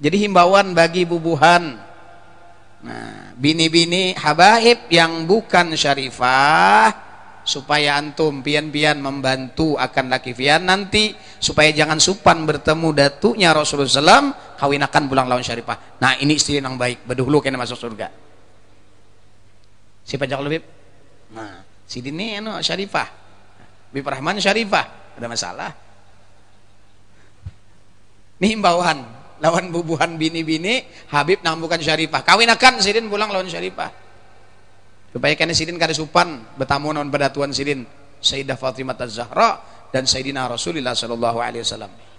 jadi himbauan bagi bubuhan nah bini-bini habaib yang bukan syarifah supaya antum pian-pian membantu akan laki pian nanti supaya jangan supan bertemu datunya Rasulullah SAW kawin akan pulang lawan syarifah nah ini istri yang baik bedulu kena masuk surga si pajak lebih nah si dini anu syarifah Bib Rahman syarifah ada masalah ini himbauan lawan bubuhan bini-bini Habib nambukan Syarifah akan Sidin pulang lawan Syarifah supaya kena Sidin kada supan bertamu non pada tuan Sidin Sayyidah Fatimah Az-Zahra dan Sayyidina Rasulullah sallallahu alaihi wasallam